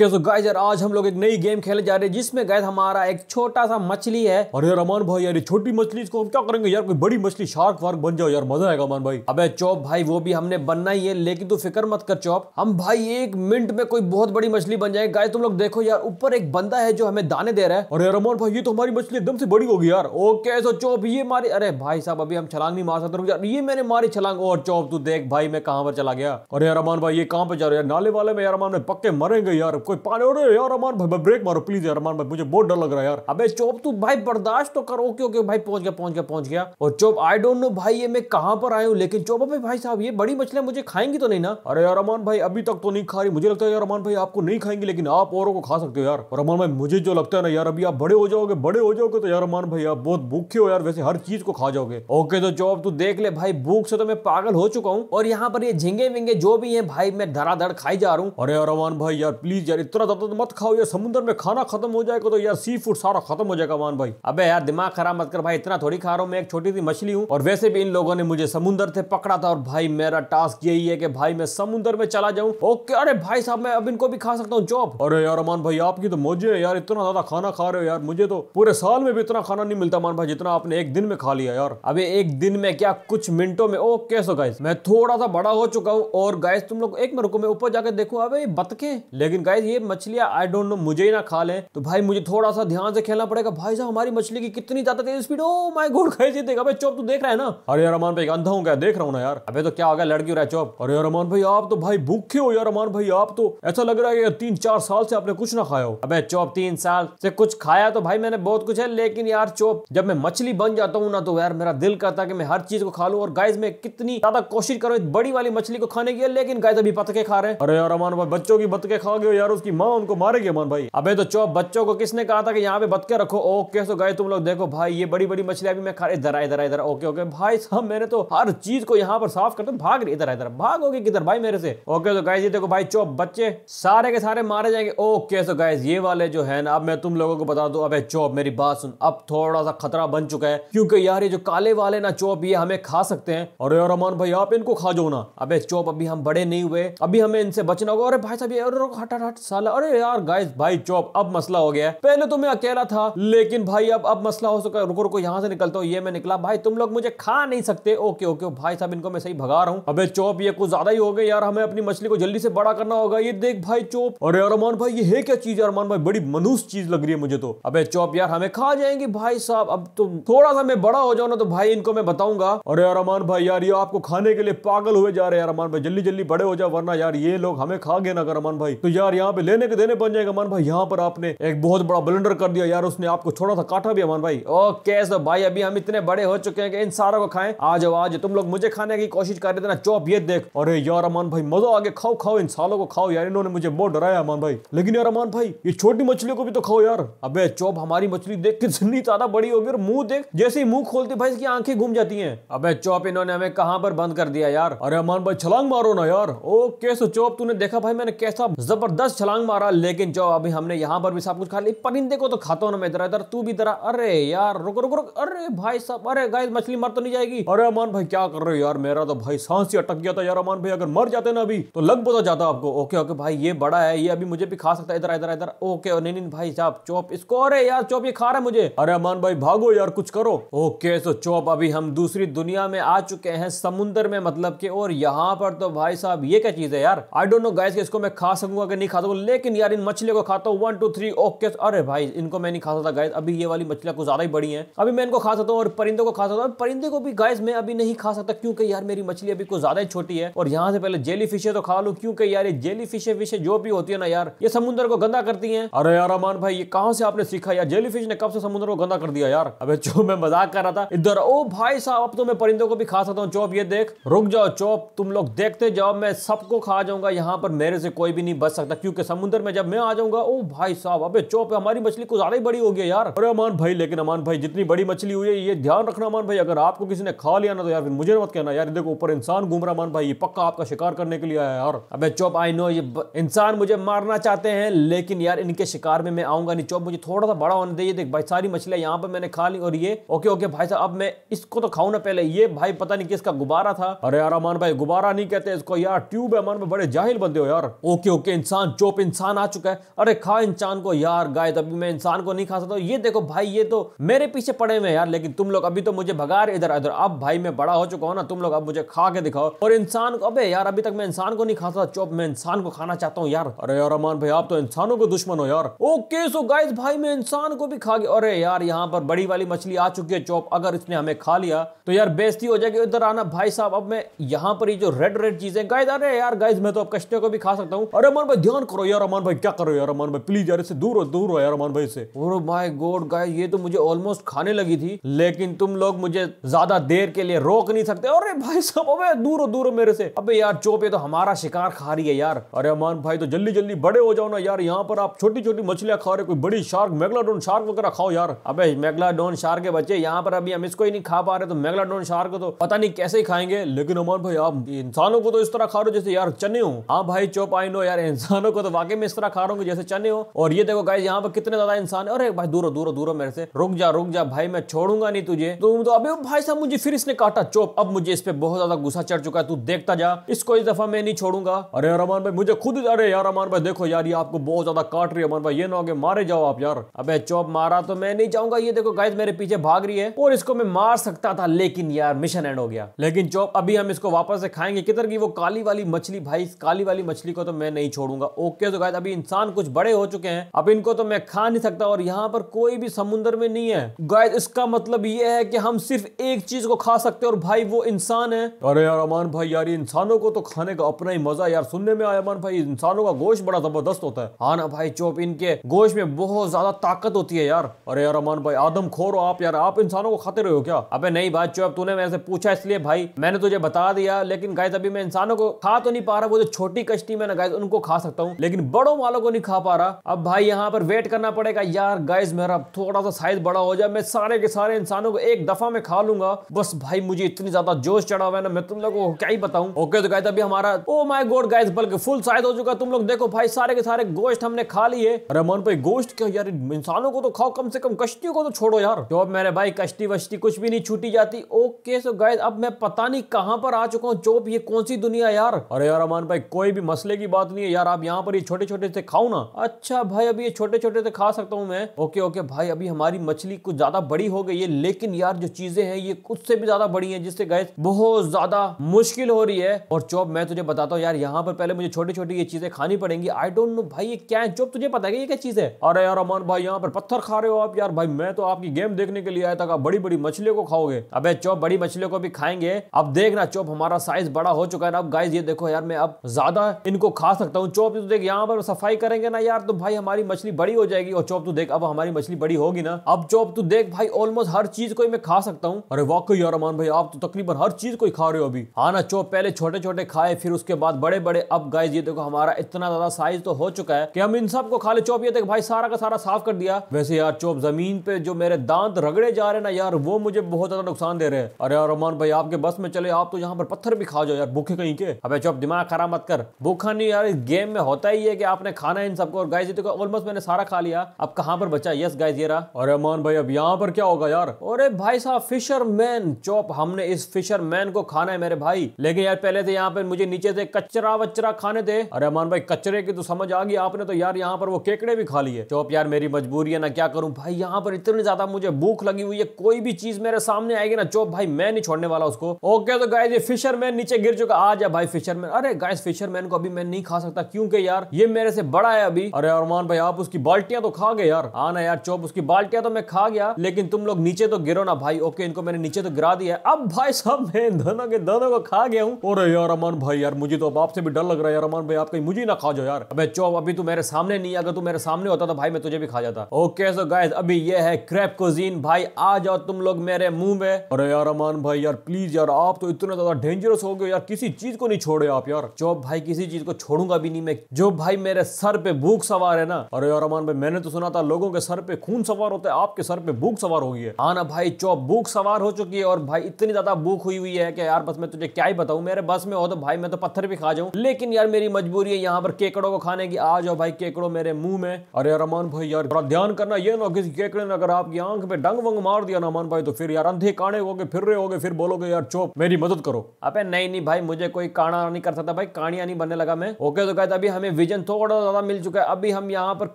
क्या तो गाइस यार आज हम लोग एक नई गेम खेलने जा रहे हैं जिसमें गाइस हमारा एक छोटा सा मछली है और यार अमान भाई यार छोटी मछली इसको हम क्या करेंगे यार कोई बड़ी मछली शार्क वार्क बन जाओ यार मजा आएगा अमान भाई अबे चौप भाई वो भी हमने बनना ही है लेकिन तू फिक्र मत कर चौप हम भाई एक मिनट में कोई बहुत बड़ी मछली बन जाए गाय तुम लोग देखो यार ऊपर एक बंदा है जो हमें दाने दे रहा है और यार अमान भाई ये तो हमारी मछली एकदम से बड़ी होगी यार ओके सो चौप ये मारी अरे भाई साहब अभी हम छलांग नहीं मार सकते ये मैंने मारी छलांग और चौप तू देख भाई मैं कहाँ पर चला गया और यार अमान भाई ये कहाँ पर जा रहा है नाले वाले में यार अमान पक्के मरेंगे यार कोई पानी अरे यार अमान भाई ब्रेक मारो प्लीज यार अमान भाई मुझे बहुत डर लग रहा है यार अबे चोप तू भाई बर्दाश्त तो करो ओके ओके भाई पहुंच गया पहुंच गया पहुंच गया और चोप आई डोंट नो भाई ये मैं कहां पर आया हूँ लेकिन चोप अबे भाई साहब ये बड़ी मछलियां मुझे खाएंगी तो नहीं ना अरे यार अमान भाई अभी तक तो नहीं खा रही मुझे लगता है यार अमान भाई आपको नहीं खाएंगे लेकिन आप औरों को खा सकते हो यार और अमान भाई मुझे जो लगता है ना यार अभी आप बड़े हो जाओगे बड़े हो जाओगे तो यार अमान भाई आप बहुत भूखे हो यार वैसे हर चीज को खा जाओगे ओके तो चोप तू देख ले भाई भूख से तो मैं पागल हो चुका हूँ और यहाँ पर ये झिंगे विंगे जो भी है भाई मैं धराधड़ खाई जा रहा हूँ अरे यार अमान भाई यार प्लीज यार इतना ज्यादा तो मत खाओ यार समुद्र में खाना खत्म हो जाएगा तो यार सी फूड सारा खत्म हो जाएगा मान भाई अबे यार दिमाग खराब मत कर भाई इतना थोड़ी खा रहा हूँ मैं एक छोटी सी मछली हूँ और वैसे भी इन लोगों ने मुझे समुद्र से पकड़ा था और भाई मेरा टास्क यही है कि भाई मैं समुद्र में चला जाऊँ ओके अरे भाई साहब मैं अब इनको भी खा सकता हूँ चौप अरे यार अमान भाई आपकी तो मौजे है यार इतना ज्यादा खाना खा रहे हो यार मुझे तो पूरे साल में भी इतना खाना नहीं मिलता मान भाई जितना आपने एक दिन में खा लिया यार अभी एक दिन में क्या कुछ मिनटों में ओके सो गाइस मैं थोड़ा सा बड़ा हो चुका हूँ और गाइस तुम लोग एक मिनट को मैं ऊपर जाकर देखू अभी बतके लेकिन गाइस गाइज ये मछलियां आई डोंट नो मुझे ही ना खा लें तो भाई मुझे थोड़ा सा ध्यान से खेलना पड़ेगा भाई साहब हमारी मछली की कितनी ज्यादा तेज स्पीड ओ माय गॉड कैसे देखा भाई चौप तू देख रहा है ना अरे यार अमान भाई अंधा हूँ क्या देख रहा हूँ ना यार अभी तो क्या हो गया लड़की रहा है चौप अरे यार अमान भाई आप तो भाई भूखे हो यार अमान भाई आप तो ऐसा लग रहा है यार तीन चार साल से आपने कुछ ना खाया हो अब चौप तीन साल से कुछ खाया तो भाई मैंने बहुत कुछ है लेकिन यार चौप जब मैं मछली बन जाता हूँ ना तो यार मेरा दिल करता है कि मैं हर चीज को खा लूँ और गाइज में कितनी ज्यादा कोशिश करूँ बड़ी वाली मछली को खाने की लेकिन गाइज अभी पतके खा रहे हैं अरे यार अमान भाई बच्चों की बतके खा गए यार यार उसकी माँ उनको मारेगी अमन भाई अबे तो चौब बच्चों को किसने कहा था कि यहाँ पे बतके रखो ओके तो गए तुम लोग देखो भाई ये बड़ी बड़ी मछलियां भी मैं खा रही इधर आ इधर इधर ओके ओके भाई साहब मैंने तो हर चीज को यहाँ पर साफ करते भाग रही इधर इधर भागोगे किधर भाई मेरे से ओके तो गाय ये देखो भाई चौब बच्चे सारे के सारे मारे जाएंगे ओके तो गाय ये वाले जो है ना अब मैं तुम लोगों को बता दू अब चौब मेरी बात सुन अब थोड़ा सा खतरा बन चुका है क्योंकि यार ये जो काले वाले ना चौब ये हमें खा सकते हैं और यार अमान भाई आप इनको खा जो ना अबे चौप अभी हम बड़े नहीं हुए अभी हमें इनसे बचना होगा अरे भाई साहब ये हट हट साला अरे यार गाइस भाई चौप अब मसला हो गया पहले तो मैं अकेला था लेकिन भाई अब अब मसला हो सका रुको रुको यहाँ से निकलता हूँ ये मैं निकला भाई तुम लोग मुझे खा नहीं सकते ओके ओके भाई साहब इनको मैं सही भगा रहा हूँ अब चौप ये कुछ ज्यादा ही हो गए यार हमें अपनी मछली को जल्दी से बड़ा करना होगा ये देख भाई चौप अरे अरमान भाई ये है क्या चीज अरमान भाई बड़ी मनुष्य चीज लग रही है मुझे तो अब चौप यार हमें खा जाएंगे भाई साहब अब तो थोड़ा सा मैं बड़ा हो जाओ ना तो भाई इनको मैं बताऊंगा अरे अरमान भाई यार ये आपको खाने के लिए पागल हुए जा रहे हैं अरमान भाई जल्दी जल्दी बड़े हो जाओ वरना यार ये लोग हमें खा गए ना अरमान भाई तो यार यहाँ यहाँ पे लेने के देने बन जाएगा मान भाई यहाँ पर आपने एक बहुत बड़ा ब्लेंडर कर दिया यार उसने आपको छोड़ा था काटा भी अमान भाई ओके सो भाई अभी हम इतने बड़े हो चुके हैं कि इन सारों को खाएं आज आज तुम लोग मुझे खाने की कोशिश कर रहे थे ना चौप ये देख अरे यार अमान भाई मजो आगे खाओ खाओ इन सालों को खाओ यार इन्होंने मुझे बहुत डराया अमान भाई लेकिन यार अमान भाई ये छोटी मछली को भी तो खाओ यार अब चौप हमारी मछली देख कितनी ज्यादा बड़ी होगी और मुंह देख जैसे ही मुंह खोलते भाई इसकी आंखें घूम जाती है अब चौप इन्होंने हमें कहां पर बंद कर दिया यार अरे अमान भाई छलांग मारो ना यार ओके सो चौप तूने देखा भाई मैंने कैसा जबरदस्त छलांग मारा लेकिन जो अभी हमने यहाँ पर भी सब कुछ खा लिया परिंदे को तो खाता हूँ ना मैं इधर इधर तू भी इधर अरे यार रुक रुक रुक अरे भाई साहब अरे गाय मछली मर तो नहीं जाएगी अरे अमान भाई क्या कर रहे हो यार मेरा तो भाई सांस ही अटक गया था यार अमान भाई अगर मर जाते ना अभी तो लग बोता जाता आपको ओके ओके भाई ये बड़ा है ये अभी मुझे भी खा सकता है इधर इधर इधर ओके नहीं नहीं भाई साहब चौप इसको अरे यार चौप ये खा रहा है मुझे अरे अमान भाई भागो यार कुछ करो ओके सो चौप अभी हम दूसरी दुनिया में आ चुके हैं समुन्द्र में मतलब के और यहाँ पर तो भाई साहब ये क्या चीज है यार आई डोंट नो गाय इसको मैं खा सकूंगा कि नहीं खा खाता हूँ लेकिन यार इन मछलियों को खाता हूँ वन टू थ्री ओके अरे भाई इनको मैं नहीं खाता था गाइस अभी ये वाली मछलियाँ कुछ ज़्यादा ही बड़ी है अभी मैं इनको खा सकता हूँ और परिंदों को खा सकता हूँ परिंदे को भी गाइस मैं अभी नहीं खा सकता क्योंकि यार मेरी मछली अभी कुछ ज़्यादा ही छोटी है और यहाँ से पहले जेली फिशे तो खा लू क्योंकि यार ये जेली फिशे विशे जो भी होती है ना यार ये समुद्र को गंदा करती है अरे यार अमान भाई ये कहाँ से आपने सीखा यार जेली फिश ने कब से समुद्र को गंदा कर दिया यार अब जो मैं मजाक कर रहा था इधर ओ भाई साहब अब तो मैं परिंदों को भी खा सकता हूँ चौप ये देख रुक जाओ चौप तुम लोग देखते जाओ मैं सबको खा जाऊंगा यहाँ पर मेरे से कोई भी नहीं बच सकता क्योंकि के समुद्र में जब मैं आ जाऊंगा ओ भाई साहब अबे चौप हमारी मछली को ज्यादा ही बड़ी हो होगी यार अरे अमान भाई लेकिन अमान भाई जितनी बड़ी मछली हुई है ये ध्यान रखना अमान भाई अगर आपको किसी ने खा लिया ना तो यार फिर मुझे मत कहना यार देखो ऊपर इंसान घूम रहा अमान भाई ये पक्का आपका शिकार करने के लिए आया यार अब चौप आई नो ये इंसान मुझे मारना चाहते हैं लेकिन यार इनके शिकार में मैं आऊंगा नहीं चौप मुझे थोड़ा सा बड़ा होने दिए देख भाई सारी मछलियां यहाँ पर मैंने खा ली और ये ओके ओके भाई साहब अब मैं इसको तो खाऊ ना पहले ये भाई पता नहीं किसका गुब्बारा था अरे यार अमान भाई गुब्बारा नहीं कहते इसको यार ट्यूब है अमान भाई बड़े जाहिल बंदे हो यार ओके ओके इंसान चौप टॉप इंसान आ चुका है अरे खा इंसान को यार गाय अभी मैं इंसान को नहीं खा सकता ये देखो भाई ये तो मेरे पीछे पड़े हुए यार लेकिन तुम लोग अभी तो मुझे भगा रहे इधर इधर अब भाई मैं बड़ा हो चुका हूँ ना तुम लोग अब मुझे खा के दिखाओ और इंसान को अबे यार अभी तक मैं इंसान को नहीं खा सकता चौप मैं इंसान को खाना चाहता हूँ यार अरे यार अमान भाई आप तो इंसानों को दुश्मन हो यार ओके सो गाइस भाई मैं इंसान को भी खा गया अरे यार यहाँ पर बड़ी वाली मछली आ चुकी है चौप अगर इसने हमें खा लिया तो यार बेस्ती हो जाएगी इधर आना भाई साहब अब मैं यहाँ पर ये जो रेड रेड चीजें गाइस अरे यार गाइस मैं तो अब कश्ते को भी खा सकता हूँ अरे अमान भाई ध्यान करो यार अमान भाई क्या करो यार अमान भाई प्लीज यार इसे दूर हो दूर हो यार अमान भाई से माय गॉड गाइस ये तो मुझे ऑलमोस्ट खाने लगी थी लेकिन तुम लोग मुझे ज्यादा देर के लिए रोक नहीं सकते अरे भाई साहब अबे दूर हो दूर हो मेरे से अबे यार चोप तो हमारा शिकार खा रही है यार अरे अमान भाई तो जल्दी जल्दी बड़े हो जाओ ना यार यहाँ पर आप छोटी छोटी मछलियां खा रहे कोई बड़ी शार्क मेगलाडोन शार्क वगैरह खाओ यार अब मेगलाडोन शार्क के बच्चे यहाँ पर अभी हम इसको ही नहीं खा पा रहे तो मेगलाडोन शार्क तो पता नहीं कैसे ही खाएंगे लेकिन अमान भाई आप इंसानों को तो इस तरह खा रहे हो जैसे यार चने हो हाँ भाई चोप आई नो यार इंसानों को खाऊंगा तो वाकई में इस तरह खा रहा जैसे चने हो और ये देखो गाइज यहाँ पर कितने ज्यादा इंसान है अरे भाई दूर दूर दूर मेरे से रुक जा रुक जा भाई मैं छोड़ूंगा नहीं तुझे तुम तो, तो अभी भाई साहब मुझे फिर इसने काटा चोप अब मुझे इस पर बहुत ज्यादा गुस्सा चढ़ चुका है तू देखता जा इसको इस दफा मैं नहीं छोड़ूंगा अरे अरमान भाई मुझे खुद अरे यार अमान भाई देखो यार ये आपको बहुत ज्यादा काट रही है अमान भाई ये ना हो मारे जाओ आप यार अब चोप मारा तो मैं नहीं जाऊंगा ये देखो गाइज मेरे पीछे भाग रही है और इसको मैं मार सकता था लेकिन यार मिशन एंड हो गया लेकिन चोप अभी हम इसको वापस से खाएंगे किधर की वो काली वाली मछली भाई काली वाली मछली को तो मैं नहीं छोड़ूंगा ओ ओके तो गायद अभी इंसान कुछ बड़े हो चुके हैं अब इनको तो मैं खा नहीं सकता और यहाँ पर कोई भी समुन्द्र में नहीं है गायद इसका मतलब ये है कि हम सिर्फ एक चीज को खा सकते हैं और भाई वो इंसान है अरे यार अमान भाई यार इंसानों को तो खाने का अपना ही मजा यार सुनने में आया अमान भाई इंसानों का गोश्त बड़ा जबरदस्त होता है हाँ ना भाई चोप इनके गोश्त में बहुत ज्यादा ताकत होती है यार अरे यार अमान भाई आदम खोर आप यार आप इंसानों को खाते रहे हो क्या अबे नहीं भाई चोप तूने मैं पूछा इसलिए भाई मैंने तुझे बता दिया लेकिन गायद अभी मैं इंसानों को खा तो नहीं पा रहा वो जो छोटी कश्ती में ना गायद उनको खा सकता हूँ लेकिन बड़ों वालों को नहीं खा पा रहा अब भाई यहाँ पर वेट करना पड़ेगा यार गाइज मेरा थोड़ा सा साइज बड़ा हो जाए मैं सारे के सारे इंसानों को एक दफा में खा लूंगा बस भाई मुझे इतनी ज्यादा जोश चढ़ा हुआ है ना मैं तुम लोगों को क्या ही बताऊँ ओके तो गाय अभी हमारा ओ माई गोड गाइज बल्कि फुल साइज हो चुका तुम लोग देखो भाई सारे के सारे गोश्त हमने खा लिए रमन भाई गोश्त क्या यार इंसानों को तो खाओ कम से कम कश्तियों को तो छोड़ो यार तो अब मेरे भाई कश्ती वश्ती कुछ भी नहीं छूटी जाती ओके सो गाइज अब मैं पता नहीं कहाँ पर आ चुका हूँ चोप ये कौन सी दुनिया यार अरे यार अमान भाई कोई भी मसले की बात नहीं है यार आप यहाँ पर पर ये छोटे छोटे से खाऊ ना अच्छा भाई अभी ये छोटे छोटे से खा सकता हूँ मैं ओके ओके भाई अभी हमारी मछली कुछ ज्यादा बड़ी हो गई है लेकिन यार जो चीजें हैं ये कुछ से भी ज्यादा बड़ी है जिससे गए बहुत ज्यादा मुश्किल हो रही है और चौब मैं तुझे बताता हूँ यार यहाँ पर पहले मुझे छोटी छोटी ये चीजें खानी पड़ेंगी आई डोंट नो भाई ये क्या है चौब तुझे पता है ये क्या चीज है अरे यार अमान भाई यहाँ पर पत्थर खा रहे हो आप यार भाई मैं तो आपकी गेम देखने के लिए आया था बड़ी बड़ी मछलियों को खाओगे अब चौब बड़ी मछलियों को भी खाएंगे अब देखना चौब हमारा साइज बड़ा हो चुका है अब गाइज ये देखो यार मैं अब ज्यादा इनको खा सकता हूँ चौप देख यहाँ पर सफाई करेंगे ना यार तो भाई हमारी मछली बड़ी हो जाएगी और चौप तू देख अब हमारी मछली बड़ी होगी ना अब चौप तू देख भाई ऑलमोस्ट हर चीज को मैं खा सकता हूँ अरे वाकई यार अमान भाई आप तो तकरीबन हर चीज को ही खा रहे हो अभी हाँ ना चौप पहले छोटे छोटे खाए फिर उसके बाद बड़े बड़े अब गाय ये देखो हमारा इतना ज्यादा साइज तो हो चुका है कि हम इन सब को खा ले चौप ये देख भाई सारा का सारा साफ कर दिया वैसे यार चौप जमीन पे जो मेरे दांत रगड़े जा रहे ना यार वो मुझे बहुत ज्यादा नुकसान दे रहे हैं अरे यार अमान भाई आपके बस में चले आप तो यहाँ पर पत्थर भी खा जाओ यार भूखे कहीं के अब चौप दिमाग खराब मत कर भूखा नहीं यार इस गेम में होता बचा ही है कि आपने खाना इन सबको और गाइस ये देखो ऑलमोस्ट मैंने सारा खा लिया अब कहां पर बचा यस गाइस ये रहा और अमान भाई अब यहाँ पर क्या होगा यार अरे भाई साहब फिशर मैन चौप हमने इस फिशर मैन को खाना है मेरे भाई लेकिन यार पहले से यहाँ पर मुझे नीचे से कचरा वचरा खाने थे अरे अमान भाई कचरे की तो समझ आ गई आपने तो यार यहाँ पर वो केकड़े भी खा लिए चौप यार मेरी मजबूरी है ना क्या करूँ भाई यहाँ पर इतनी ज्यादा मुझे भूख लगी हुई है कोई भी चीज मेरे सामने आएगी ना चौप भाई मैं नहीं छोड़ने वाला उसको ओके तो गाय ये फिशर नीचे गिर चुका आ जा भाई फिशरमैन अरे गाइस फिशरमैन को अभी मैं नहीं खा सकता क्योंकि यार यार ये मेरे से बड़ा है अभी अरे अरमान भाई आप उसकी बाल्टियां तो खा गए यार हाँ ना यार चौप उसकी बाल्टियां तो मैं खा गया लेकिन तुम लोग नीचे तो गिरो ना भाई ओके इनको मैंने नीचे तो गिरा दिया अब भाई सब मैं दोनों के दोनों को खा गया हूँ अरे यार अमान भाई यार मुझे तो अब आपसे भी डर लग रहा है यार अरमान भाई आप कहीं मुझे ना खा जाओ यार अब चौप अभी तू तो मेरे सामने नहीं अगर तू तो मेरे सामने होता तो भाई मैं तुझे भी खा जाता ओके सो गाइस अभी ये है क्रैप कुजीन भाई आ जाओ तुम लोग मेरे मुंह में अरे यार अमान भाई यार प्लीज यार आप तो इतना ज्यादा डेंजरस हो गए यार किसी चीज को नहीं छोड़े आप यार चौप भाई किसी चीज को छोड़ूंगा भी नहीं मैं जो भाई मेरे सर पे भूख सवार है ना अरे और अमान भाई मैंने तो सुना था लोगों के सर पे खून सवार होता है आपके सर पे भूख सवार हो गई है हाँ ना भाई चौ भूख सवार हो चुकी है और भाई इतनी ज्यादा भूख हुई हुई है कि यार बस मैं तुझे क्या ही बताऊं मेरे बस में हो तो भाई मैं तो पत्थर भी खा जाऊं लेकिन यार मेरी मजबूरी है यहाँ पर केकड़ों को खाने की आ जाओ भाई केकड़ो मेरे मुंह में अरे यार अमान भाई यार थोड़ा ध्यान करना ये ना किसी केकड़े ने अगर आपकी आंख पे डंग वंग मार दिया ना अमान भाई तो फिर यार अंधे काने होगे फिर रहे होगे फिर बोलोगे यार चौप मेरी मदद करो अब नहीं नहीं भाई मुझे कोई काना नहीं कर सकता भाई कानिया नहीं बनने लगा मैं ओके तो कहता अभी हमें हमें विजन थोड़ा ज़्यादा मिल चुका है अभी हम यहाँ पर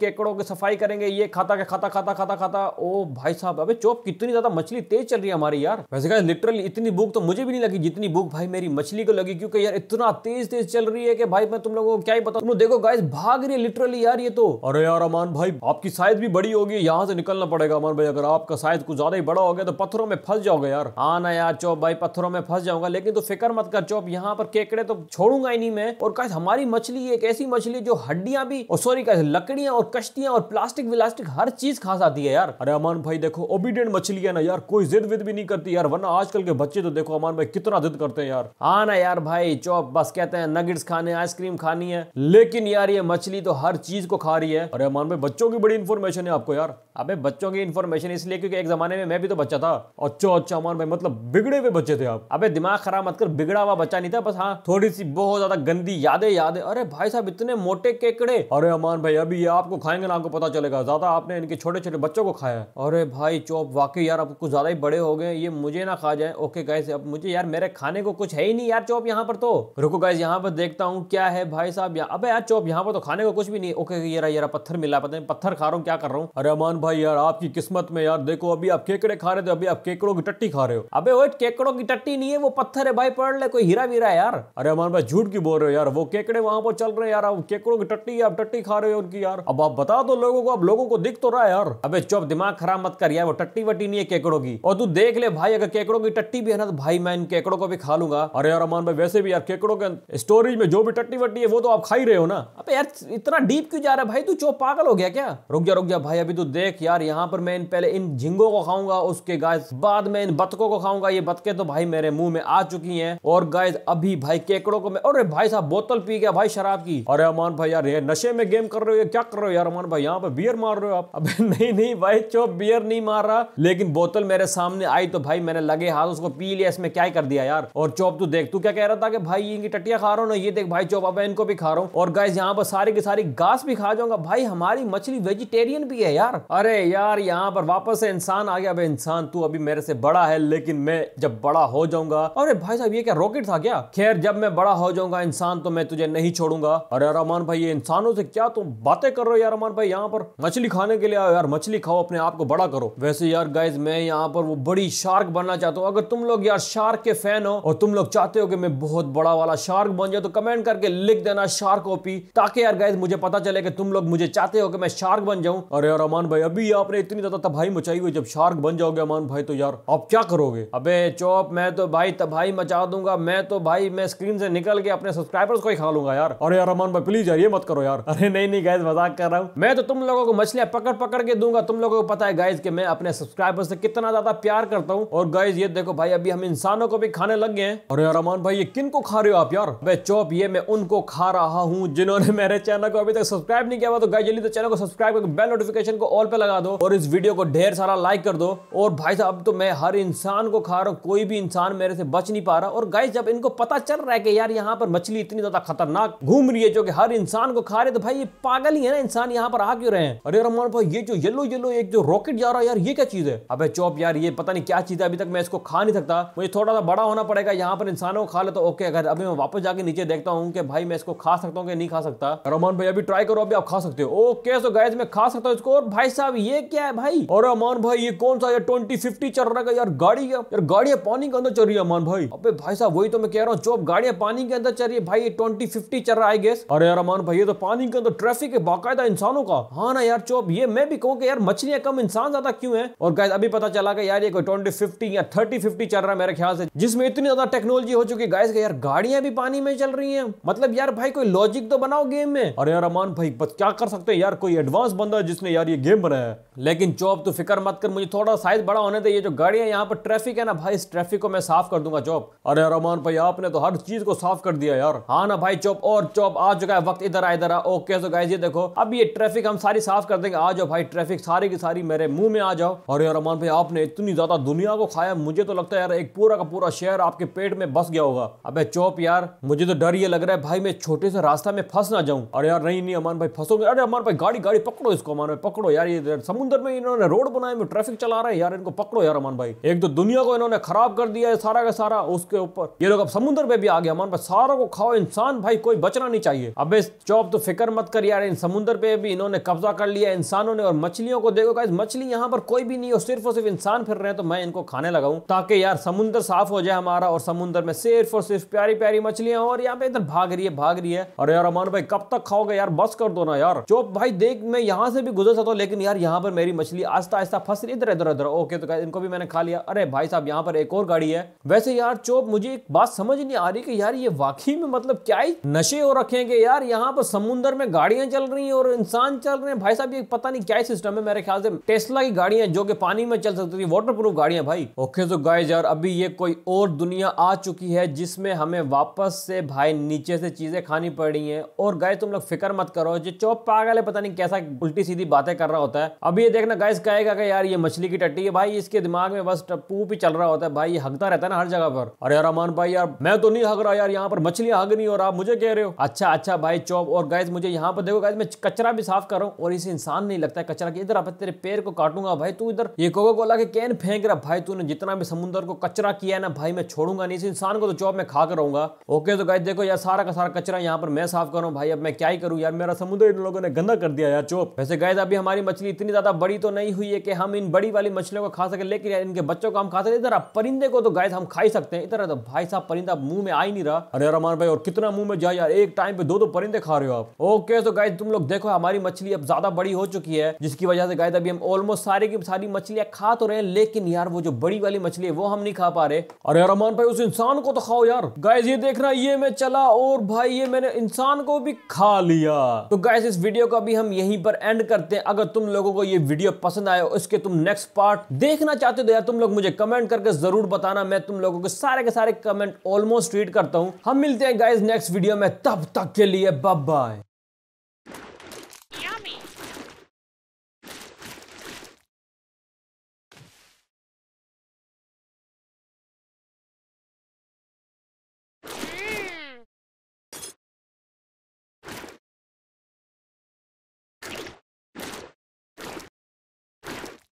केकड़ों की के सफाई करेंगे ये खाता के खाता खाता खाता खाता ओ भाई साहब अबे चोप कितनी ज़्यादा मछली तेज चल रही है हमारी यार वैसे क्या लिटरली इतनी भूख तो मुझे भी नहीं लगी जितनी भूख भाई मेरी मछली को लगी क्योंकि यार इतना तेज तेज चल रही है कि भाई मैं तुम लोगों को क्या ही बता तुम देखो गाय भाग रही है लिटरली यार ये तो अरे यार अमान भाई आपकी साइज भी बड़ी होगी यहाँ से निकलना पड़ेगा अमान भाई अगर आपका साइज कुछ ज्यादा ही बड़ा हो गया तो पत्थरों में फंस जाओगे यार हाँ ना यार चौप भाई पत्थरों में फंस जाऊंगा लेकिन तो फिक्र मत कर चौप यहाँ पर केकड़े तो छोड़ूंगा ही नहीं मैं और गाइस हमारी मछली एक ऐसी मछली मछली जो हड्डियां भी और सॉरी लकड़ियां और कश्तियां और प्लास्टिक विलास्टिक हर चीज खा जाती है यार अरे अमान भाई देखो ओबीडियंट मछली है ना यार कोई जिद विद भी नहीं करती यार वरना आजकल के बच्चे तो देखो अमान भाई कितना जिद करते हैं यार हा ना यार भाई चौप बस कहते हैं नगेट्स खाने आइसक्रीम खानी है लेकिन यार ये मछली तो हर चीज को खा रही है अरे अमान भाई बच्चों की बड़ी इन्फॉर्मेशन है आपको यार अबे बच्चों की इन्फॉर्मेशन इसलिए क्योंकि एक जमाने में मैं भी तो बच्चा था अच्छा अच्छा अमान भाई मतलब बिगड़े हुए बच्चे थे आप अबे दिमाग खराब मत कर बिगड़ा हुआ बच्चा नहीं था बस हाँ थोड़ी सी बहुत ज्यादा गंदी यादें यादें अरे भाई साहब इतने इतने मोटे केकड़े अरे अमान भाई अभी ये आपको खाएंगे ना आपको पता चलेगा ज्यादा आपने इनके छोटे छोटे बच्चों को खाया है अरे भाई चौप वाकई यार आप कुछ ज्यादा ही बड़े हो गए ये मुझे ना खा जाए ओके गाइस अब मुझे यार मेरे खाने को कुछ है ही नहीं यार चौप यहाँ पर तो रुको गाइस यहाँ पर देखता हूँ क्या है भाई साहब अब यार चौप यहाँ पर तो खाने को कुछ भी नहीं ओके यार यार पत्थर मिला पता नहीं पत्थर खा रहा हूँ क्या कर रहा हूँ अरे अमान भाई यार आपकी किस्मत में यार देखो अभी आप केकड़े खा रहे थे अभी आप केकड़ों की टट्टी खा रहे हो अबे वो केकड़ों की टट्टी नहीं है वो पत्थर है भाई पढ़ ले कोई हीरा वीरा यार अरे अमान भाई झूठ की बोल रहे हो यार वो केकड़े वहां पर चल रहे हैं यार केकड़ों की टट्टी आप टट्टी खा रहे हो उनकी यार अब आप बता दो लोगों को अब लोगों को दिख तो रहा है यार अबे चुप दिमाग खराब मत कर यार वो टट्टी वट्टी नहीं है केकड़ों की और तू देख ले भाई अगर केकड़ों की टट्टी भी है ना तो भाई मैं इन केकड़ों को भी खा लूंगा अरे यार अमान भाई वैसे भी यार केकड़ों के स्टोरेज में जो भी टट्टी वट्टी है वो तो आप खा ही रहे हो ना अब यार इतना डीप क्यों जा रहा है भाई तू चो पागल हो गया क्या रुक जा रुक जा भाई अभी तू देख यार यहाँ पर मैं इन पहले इन झिंगों को खाऊंगा उसके गाय बाद में इन बतकों को खाऊंगा ये बतके तो भाई मेरे मुंह में आ चुकी है और गाय अभी भाई केकड़ों को मैं अरे भाई साहब बोतल पी गया भाई शराब की अरे अरमान भाई यार ये नशे में गेम कर रहे हो क्या कर रहे हो यार अरमान भाई यहाँ पे बियर मार रहे हो आप अबे नहीं नहीं भाई चो बियर नहीं मार रहा लेकिन बोतल मेरे सामने आई तो भाई मैंने लगे हाथ उसको पी लिया इसमें क्या कर दिया यार और चौप तू देख तू क्या कह रहा था कि भाई इनकी टटिया खा रहा हूँ ना ये देख भाई चौप अब इनको भी खा रहा हूँ और गाय यहाँ पर सारी की सारी घास भी खा जाऊंगा भाई हमारी मछली वेजिटेरियन भी है यार अरे यार यहाँ पर वापस से इंसान आ गया भाई इंसान तू अभी मेरे से बड़ा है लेकिन मैं जब बड़ा हो जाऊंगा अरे भाई साहब ये क्या रॉकेट था क्या खैर जब मैं बड़ा हो जाऊंगा इंसान तो मैं तुझे नहीं छोड़ूंगा अरे अरे अमान भाई ये इंसानों से क्या तुम बातें कर रहे हो यार अमान भाई यहाँ पर मछली खाने के लिए आओ यार मछली खाओ अपने आप को बड़ा करो वैसे यार गाइज मैं यहाँ पर वो बड़ी शार्क बनना चाहता हूँ अगर तुम लोग यार शार्क के फैन हो और तुम लोग चाहते हो कि मैं बहुत बड़ा वाला शार्क बन जाए तो कमेंट करके लिख देना शार्क ओपी ताकि यार गाइज मुझे पता चले कि तुम लोग मुझे चाहते हो कि मैं शार्क बन जाऊँ और यार अमान भाई अभी आपने इतनी ज्यादा तबाही मचाई हुई जब शार्क बन जाओगे अमान भाई तो यार आप क्या करोगे अबे चौप मैं तो भाई तबाही मचा दूंगा मैं तो भाई मैं स्क्रीन से निकल के अपने सब्सक्राइबर्स को ही खा लूंगा यार अरे यार अमान भाई प्लीज यार ये मत करो यार अरे नहीं नहीं गैस मजाक कर रहा हूँ मैं तो तुम लोगों को मछलियाँ पकड़ पकड़ के दूंगा तुम लोगों को पता है गाइज कि मैं अपने सब्सक्राइबर से कितना ज्यादा प्यार करता हूँ और गाइज ये देखो भाई अभी हम इंसानों को भी खाने लग गए और यार अमान भाई ये किन खा रहे हो आप यार मैं चौप ये मैं उनको खा रहा हूँ जिन्होंने मेरे चैनल को अभी तक सब्सक्राइब नहीं किया तो गाइज जल्दी तो चैनल को सब्सक्राइब करके बेल नोटिफिकेशन को ऑल पे लगा दो और इस वीडियो को ढेर सारा लाइक कर दो और भाई साहब तो मैं हर इंसान को खा रहा हूँ कोई भी इंसान मेरे से बच नहीं पा रहा और गाइज जब इनको पता चल रहा है कि यार यहाँ पर मछली इतनी ज्यादा खतरनाक घूम रही है जो कि हर इंसान को खा रहे तो भाई ये पागल ही है ना इंसान यहाँ पर आ क्यों रहे हैं अरे रमान भाई ये जो येलो येलो एक जो रॉकेट जा रहा है यार ये क्या चीज है अब चौप यार ये पता नहीं क्या चीज है अभी तक मैं इसको खा नहीं सकता मुझे थोड़ा सा बड़ा होना पड़ेगा यहाँ पर इंसानों को खा ले तो ओके अगर अभी मैं वापस जाके नीचे देखता हूँ कि भाई मैं इसको खा सकता हूँ कि नहीं खा सकता रमान भाई अभी ट्राई करो अभी आप खा सकते हो ओके सो गैस मैं खा सकता हूँ इसको और भाई साहब ये क्या है भाई और अमान भाई ये कौन सा यार ट्वेंटी फिफ्टी चल रहा है यार गाड़ी यार गाड़ियां पानी के अंदर चल रही है अमान भाई अबे भाई साहब वही तो मैं कह रहा हूँ चौप गाड़ियाँ पानी के अंदर चल रही है भाई ट्वेंटी फिफ्टी चल रहा है गेस और अरे यार अमान भाई ये तो पानी के अंदर ट्रैफिक है बाकायदा इंसानों का हाँ ना यार चोप ये मैं भी कहूँ कि यार मछलियाँ कम इंसान ज्यादा क्यों हैं और गाय अभी पता चला कि यार ये कोई ट्वेंटी फिफ्टी या थर्टी फिफ्टी चल रहा है मेरे ख्याल से जिसमें इतनी ज्यादा टेक्नोलॉजी हो चुकी है गाय यार गाड़ियां भी पानी में चल रही है मतलब यार भाई कोई लॉजिक तो बनाओ गेम में अरे यार अमान भाई क्या कर सकते हैं यार कोई एडवांस बंदा है जिसने यार ये गेम बनाया है लेकिन चौप तो फिक्र मत कर मुझे थोड़ा साइज बड़ा होने दे ये जो गाड़ियां यहाँ पर ट्रैफिक है ना भाई इस ट्रैफिक को मैं साफ कर दूंगा चौप अरे यार अमान भाई आपने तो हर चीज को साफ कर दिया यार हाँ ना भाई चौप और चौप आ चुका चुका है वक्त इधर आ इधर आ ओके सो गाइज ये देखो अब ये ट्रैफिक हम सारी साफ कर देंगे आ जाओ भाई ट्रैफिक सारी की सारी मेरे मुंह में आ जाओ और यार अमान भाई आपने इतनी ज्यादा दुनिया को खाया मुझे तो लगता है यार एक पूरा का पूरा शहर आपके पेट में बस गया होगा अब चौप यार मुझे तो डर ये लग रहा है भाई मैं छोटे से रास्ता में फंस ना जाऊं और यार नहीं नहीं अमान भाई फंसोगे अरे अमान भाई गाड़ी गाड़ी पकड़ो इसको अमान भाई पकड़ो यार ये समुद्र में इन्होंने रोड बनाए में ट्रैफिक चला रहे हैं यार इनको पकड़ो यार अमान भाई एक तो दुनिया को इन्होंने खराब कर दिया है सारा का सारा उसके ऊपर ये लोग अब समुद्र में भी आ गया अमान भाई सारा को खाओ इंसान भाई कोई बचना नहीं चाहिए इस चौप तो फिक्र मत कर यार इन समुंदर पे भी इन्होंने कब्जा कर लिया इंसानों ने और मछलियों को देखो इस मछली यहाँ पर कोई भी नहीं हो सिर्फ और सिर्फ इंसान फिर रहे हैं तो मैं इनको खाने लगा हूँ ताकि यार समुंदर साफ हो जाए हमारा और समुंदर में सिर्फ और सिर्फ प्यारी प्यारी मछलियां और यहाँ पे इधर भाग रही है भाग रही है और यार अमान भाई कब तक खाओगे यार बस कर दो ना यार चौप भाई देख मैं यहाँ से भी गुजर सकता हूँ लेकिन यार यहाँ पर मेरी मछली आस्ता आस्ता फंस रही इधर इधर उधर ओके तो इनको भी मैंने खा लिया अरे भाई साहब यहाँ पर एक और गाड़ी है वैसे यार चौप मुझे एक बात समझ नहीं आ रही कि यार ये वाकई में मतलब क्या ही नशे हो रखेंगे यार यार यहाँ पर तो समुद्र में गाड़ियां चल रही हैं और इंसान चल रहे हैं भाई साहब ये पता नहीं क्या सिस्टम है मेरे ख्याल से टेस्ला की गाड़ियां जो कि पानी में चल सकती थी वाटर प्रूफ गाड़ियां भाई ओके तो गाय यार अभी ये कोई और दुनिया आ चुकी है जिसमें हमें वापस से भाई नीचे से चीजें खानी पड़ रही है और गाय तुम लोग फिक्र मत करो जो चौप पागल है पता नहीं कैसा उल्टी सीधी बातें कर रहा होता है अभी ये देखना गाय कहेगा कि यार ये मछली की टट्टी है भाई इसके दिमाग में बस टप्पू भी चल रहा होता है भाई ये हकता रहता है ना हर जगह पर अरे यार अमान भाई यार मैं तो नहीं हक रहा यार यहाँ पर मछलियां हक नहीं और आप मुझे कह रहे हो अच्छा अच्छा भाई चॉप और गाइज मुझे यहाँ पर देखो गाइज मैं कचरा भी साफ कर रहा हूँ और इसे इंसान नहीं लगता है कचरा की इधर आप तेरे पैर को काटूंगा भाई तू इधर ये कोको कोला के कैन फेंक रहा भाई तूने जितना भी समुद्र को कचरा किया है ना भाई मैं छोड़ूंगा नहीं इस इंसान को तो चौब में खा कर रहूंगा ओके तो गाइज देखो यार सारा का सारा कचरा यहाँ पर मैं साफ कर रहा हूँ भाई अब मैं क्या ही करूँ यार मेरा समुद्र इन लोगों ने गंदा कर दिया यार चौप वैसे गाइज अभी हमारी मछली इतनी ज्यादा बड़ी तो नहीं हुई है कि हम इन बड़ी वाली मछलियों को खा सके लेकिन यार इनके बच्चों को हम खा सकते इधर आप परिंदे को तो गाइज हम खा ही सकते हैं इधर तो भाई साहब परिंदा मुंह में आ ही नहीं रहा अरे रमान भाई और कितना मुंह में जाए यार एक टाइम पे दो दो परिंदे खा रहे हो आप ओके तो गाय तुम लोग देखो हमारी मछली अब ज्यादा बड़ी हो चुकी है जिसकी वजह से गाय अभी हम ऑलमोस्ट सारी की सारी मछलियां खा तो रहे हैं लेकिन यार वो जो बड़ी वाली मछली है वो हम नहीं खा पा रहे अरे रमान भाई उस इंसान को तो खाओ यार गाइज ये देखना ये मैं चला और भाई ये मैंने इंसान को भी खा लिया तो गाइज इस वीडियो को अभी हम यही पर एंड करते हैं अगर तुम लोगों को ये वीडियो पसंद आए इसके तुम नेक्स्ट पार्ट देखना चाहते हो तो यार तुम लोग मुझे कमेंट करके जरूर बताना मैं तुम लोगों के सारे के सारे कमेंट ऑलमोस्ट रीड करता हूँ हम मिलते हैं गाइज नेक्स्ट वीडियो में तब तक के लिए bye-bye.